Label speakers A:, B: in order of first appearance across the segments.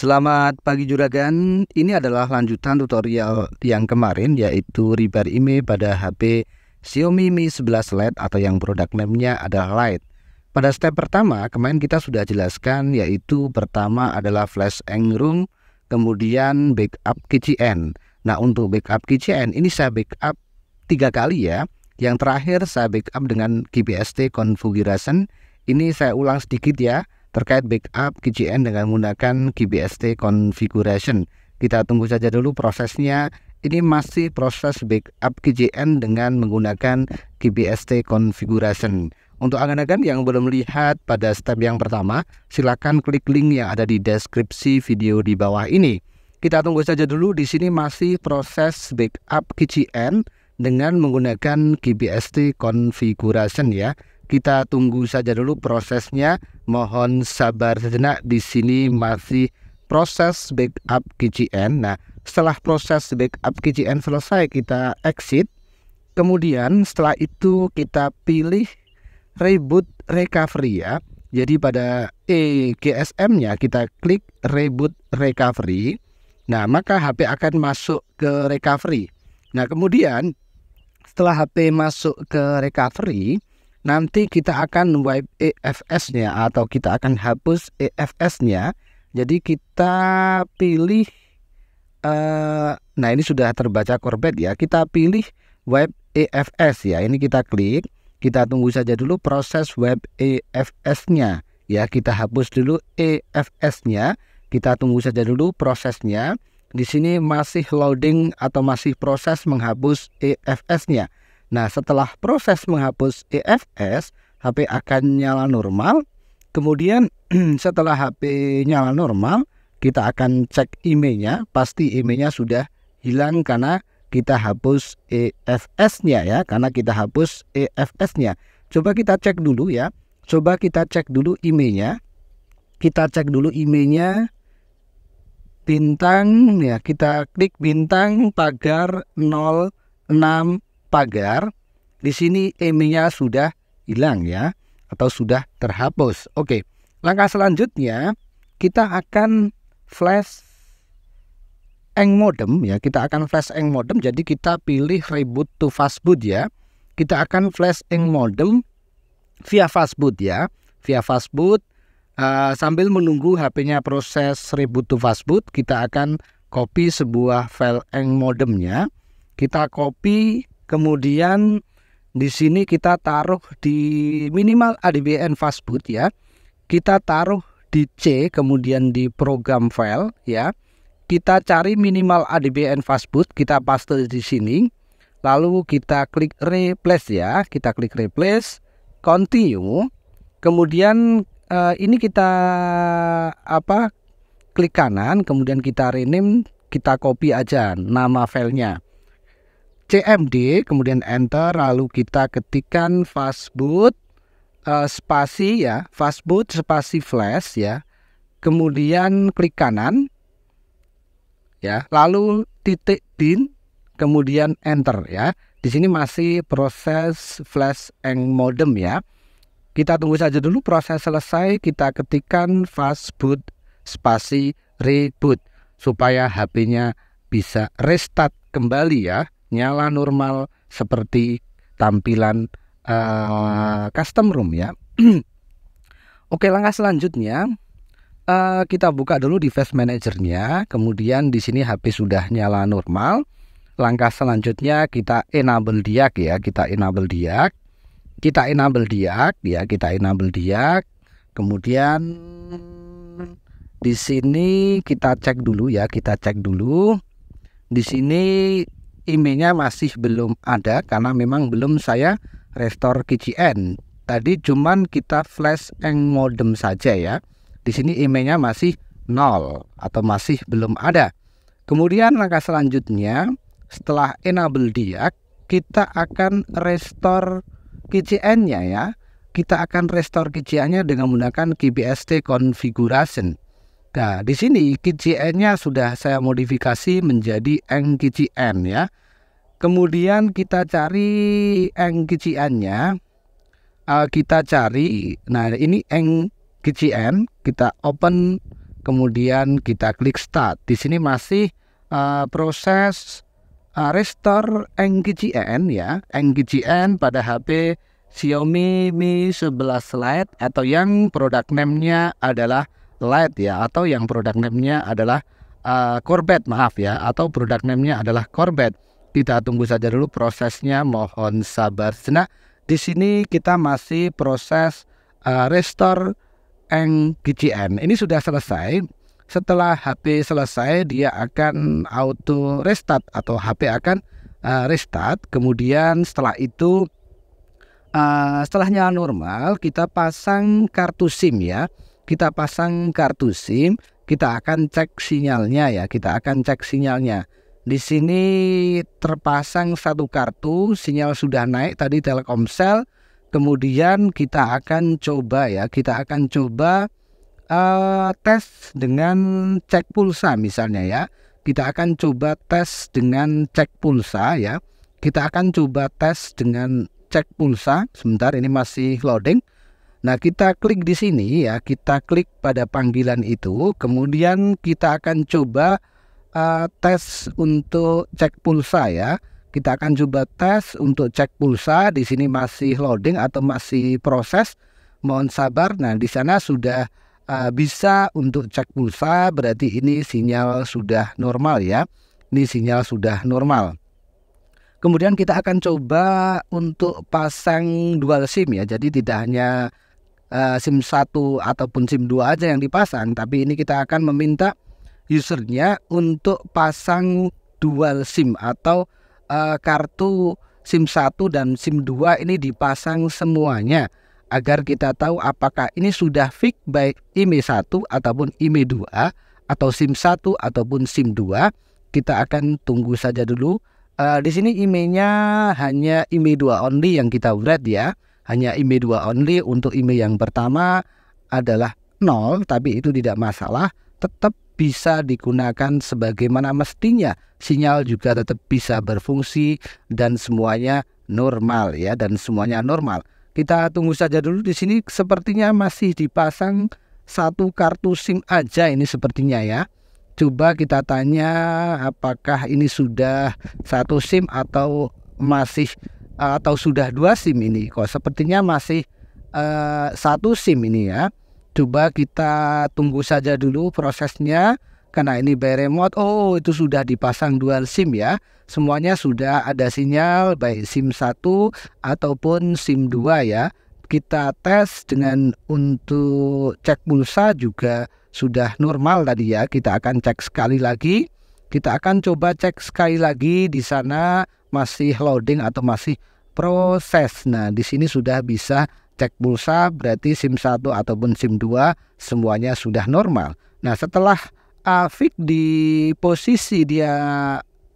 A: Selamat pagi juragan. Ini adalah lanjutan tutorial yang kemarin yaitu repair IMEI e pada HP Xiaomi Mi 11 Lite atau yang produk name-nya adalah Lite. Pada step pertama kemarin kita sudah jelaskan yaitu pertama adalah flash engroom, kemudian backup KCN. Nah, untuk backup KCN ini saya backup tiga kali ya. Yang terakhir saya backup dengan GPST configuration. Ini saya ulang sedikit ya terkait backup KJN dengan menggunakan GBST configuration. Kita tunggu saja dulu prosesnya. Ini masih proses backup KJN dengan menggunakan GBST configuration. Untuk agan-agan yang belum lihat pada step yang pertama, silakan klik link yang ada di deskripsi video di bawah ini. Kita tunggu saja dulu di sini masih proses backup KJN dengan menggunakan GBST configuration ya. Kita tunggu saja dulu prosesnya. Mohon sabar sejenak. Di sini masih proses backup KGN. Nah, setelah proses backup KGN selesai, kita exit. Kemudian setelah itu kita pilih reboot recovery ya. Jadi pada EGSM-nya kita klik reboot recovery. Nah, maka HP akan masuk ke recovery. Nah, kemudian setelah HP masuk ke recovery, nanti kita akan wipe EFS-nya atau kita akan hapus EFS-nya. Jadi kita pilih eh, nah ini sudah terbaca korbet ya. Kita pilih wipe EFS ya. Ini kita klik, kita tunggu saja dulu proses wipe EFS-nya ya. Kita hapus dulu EFS-nya. Kita tunggu saja dulu prosesnya. Di sini masih loading atau masih proses menghapus EFS-nya. Nah, setelah proses menghapus EFS, HP akan nyala normal. Kemudian setelah HP nyala normal, kita akan cek imei Pasti imei sudah hilang karena kita hapus EFS-nya ya, karena kita hapus EFS-nya. Coba kita cek dulu ya. Coba kita cek dulu imei Kita cek dulu imei bintang ya, kita klik bintang pagar enam pagar, di sini emnya sudah hilang ya atau sudah terhapus. Oke. Langkah selanjutnya kita akan flash eng modem ya. Kita akan flash eng modem jadi kita pilih reboot to fastboot ya. Kita akan flash eng modem via fastboot ya. Via fastboot Uh, sambil menunggu HP-nya proses reboot to fastboot, kita akan copy sebuah file eng modemnya. Kita copy Kemudian di sini kita taruh di minimal ADBN ah, fastboot ya. Kita taruh di C kemudian di program file ya. Kita cari minimal ADBN ah, fastboot, kita paste di sini. Lalu kita klik replace ya, kita klik replace, continue. Kemudian eh, ini kita apa? klik kanan kemudian kita rename, kita copy aja nama filenya CMD, kemudian enter, lalu kita ketikkan fastboot uh, spasi ya, fastboot spasi flash ya. Kemudian klik kanan ya, lalu titik bin, kemudian enter ya. Di sini masih proses flash and modem ya. Kita tunggu saja dulu proses selesai, kita ketikkan fastboot spasi reboot supaya HP-nya bisa restart kembali ya nyala normal seperti tampilan uh, custom room ya. Oke langkah selanjutnya uh, kita buka dulu device managernya. Kemudian di sini HP sudah nyala normal. Langkah selanjutnya kita enable diak ya, kita enable diak, kita enable diak ya, kita enable diak. Kemudian di sini kita cek dulu ya, kita cek dulu. Di sini IMEI-nya masih belum ada karena memang belum saya restore KGN. Tadi cuman kita flash eng modem saja ya. Di sini IMEI-nya masih nol atau masih belum ada. Kemudian langkah selanjutnya setelah enable dia kita akan restore kgn nya ya. Kita akan restore kgn nya dengan menggunakan KBST configuration. Nah, di sini kgn nya sudah saya modifikasi menjadi NKCN ya kemudian kita cari NGCN-nya. uh, eh, kita cari nah ini NGCN, kita open kemudian kita klik start di sini masih uh, proses uh, restore NGCN ya NGCN pada HP Xiaomi Mi 11 Lite atau yang produk name-nya adalah Lite ya atau yang produk name-nya adalah uh, Corbett maaf ya atau produk name-nya adalah Corbett kita tunggu saja dulu prosesnya mohon sabar. Nah, di sini kita masih proses uh, restore GCN. Ini sudah selesai. Setelah HP selesai, dia akan auto restart atau HP akan uh, restart. Kemudian setelah itu uh, eh, setelah nyala normal, kita pasang kartu SIM ya. Kita pasang kartu SIM, kita akan cek sinyalnya ya. Kita akan cek sinyalnya di sini terpasang satu kartu, sinyal sudah naik tadi Telkomsel. Kemudian kita akan coba ya, kita akan coba uh, tes dengan cek pulsa misalnya ya. Kita akan coba tes dengan cek pulsa ya. Kita akan coba tes dengan cek pulsa. Sebentar ini masih loading. Nah, kita klik di sini ya, kita klik pada panggilan itu, kemudian kita akan coba uh, tes untuk cek pulsa ya. Kita akan coba tes untuk cek pulsa. Di sini masih loading atau masih proses. Mohon sabar. Nah, di sana sudah uh, bisa untuk cek pulsa. Berarti ini sinyal sudah normal ya. Ini sinyal sudah normal. Kemudian kita akan coba untuk pasang dual SIM ya. Jadi tidak hanya uh, SIM 1 ataupun SIM 2 aja yang dipasang, tapi ini kita akan meminta usernya untuk pasang dual SIM atau uh, kartu SIM 1 dan SIM 2 ini dipasang semuanya agar kita tahu apakah ini sudah fix baik IMEI 1 e ataupun IMEI 2 e atau SIM 1 ataupun SIM 2. Kita akan tunggu saja dulu. Uh, di sini IMEI-nya hanya IMEI 2 e only yang kita read ya. Hanya IMEI 2 only untuk IMEI yang pertama adalah 0 tapi itu tidak masalah. Tetap bisa digunakan sebagaimana mestinya. Sinyal juga tetap bisa berfungsi dan semuanya normal ya dan semuanya normal. Kita tunggu saja dulu di sini sepertinya masih dipasang satu kartu SIM aja ini sepertinya ya. Coba kita tanya apakah ini sudah satu SIM atau masih atau sudah dua SIM ini. Kok sepertinya masih uh, satu SIM ini ya coba kita tunggu saja dulu prosesnya karena ini by remote oh itu sudah dipasang dual SIM ya semuanya sudah ada sinyal baik SIM 1 ataupun SIM 2 ya kita tes dengan untuk cek pulsa juga sudah normal tadi ya kita akan cek sekali lagi kita akan coba cek sekali lagi di sana masih loading atau masih proses nah di sini sudah bisa cek pulsa berarti SIM 1 ataupun SIM 2 semuanya sudah normal. Nah, setelah Afik di posisi dia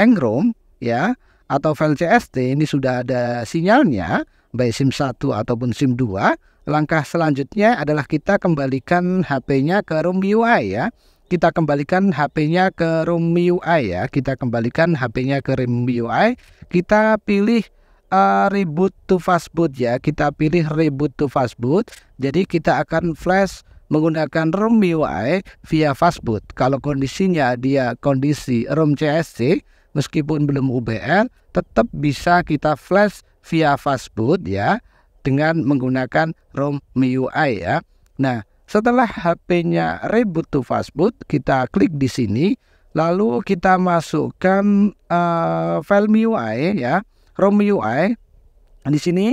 A: engrom ya atau file CST ini sudah ada sinyalnya baik SIM 1 ataupun SIM 2, langkah selanjutnya adalah kita kembalikan HP-nya ke room UI ya. Kita kembalikan HP-nya ke room UI ya. Kita kembalikan HP-nya ke room UI. Kita pilih uh, eh, reboot to fastboot ya. Kita pilih reboot to fastboot. Jadi kita akan flash menggunakan ROM MIUI via fastboot. Kalau kondisinya dia kondisi ROM CSC meskipun belum UBL tetap bisa kita flash via fastboot ya dengan menggunakan ROM MIUI ya. Nah, setelah HP-nya reboot to fastboot, kita klik di sini lalu kita masukkan uh, eh, file MIUI ya. ROM UI eh. di sini.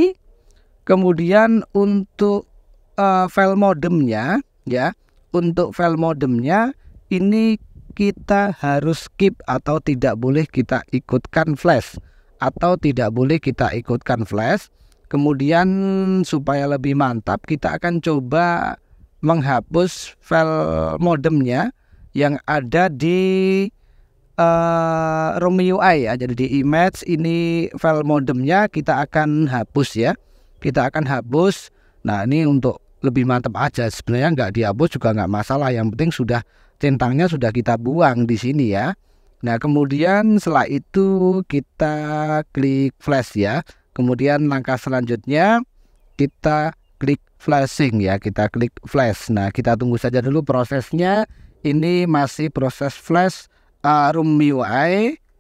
A: Kemudian untuk uh, file modemnya ya, untuk file modemnya ini kita harus skip atau tidak boleh kita ikutkan flash atau tidak boleh kita ikutkan flash. Kemudian supaya lebih mantap kita akan coba menghapus file modemnya yang ada di uh, Romeo UI ya. Jadi di image ini file modemnya kita akan hapus ya. Kita akan hapus. Nah ini untuk lebih mantap aja sebenarnya nggak dihapus juga nggak masalah. Yang penting sudah centangnya sudah kita buang di sini ya. Nah kemudian setelah itu kita klik flash ya. Kemudian langkah selanjutnya kita klik flashing ya kita klik flash nah kita tunggu saja dulu prosesnya ini masih proses flash tarum eh, MIUI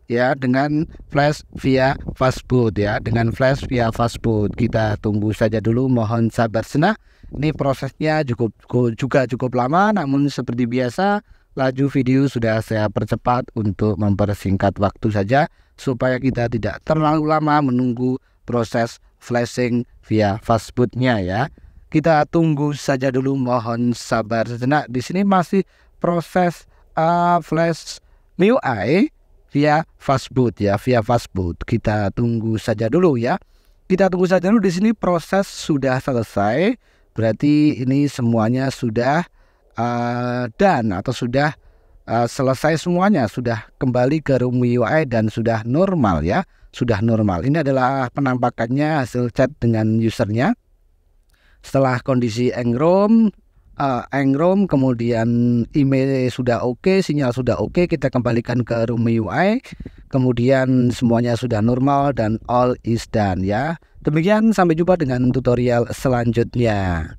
A: ya dengan flash via fastboot ya dengan flash via fastboot kita tunggu saja dulu mohon sabar senah ini prosesnya cukup juga cukup lama namun seperti biasa laju video sudah saya percepat untuk mempersingkat waktu saja supaya kita tidak terlalu lama menunggu proses flashing via fastbootnya ya kita tunggu saja dulu mohon sabar sejenak di sini masih proses uh, flash MIUI via fastboot ya, via fastboot. Kita tunggu saja dulu ya. Kita tunggu saja dulu di sini proses sudah selesai. Berarti ini semuanya sudah uh, eh, dan atau sudah uh, selesai semuanya, sudah kembali ke room MIUI dan sudah normal ya, sudah normal. Ini adalah penampakannya hasil chat dengan usernya. Setelah kondisi engrom uh, eh, engrom kemudian email sudah oke, okay, sinyal sudah oke, okay, kita kembalikan ke room UI, kemudian semuanya sudah normal dan all is done ya. Demikian sampai jumpa dengan tutorial selanjutnya.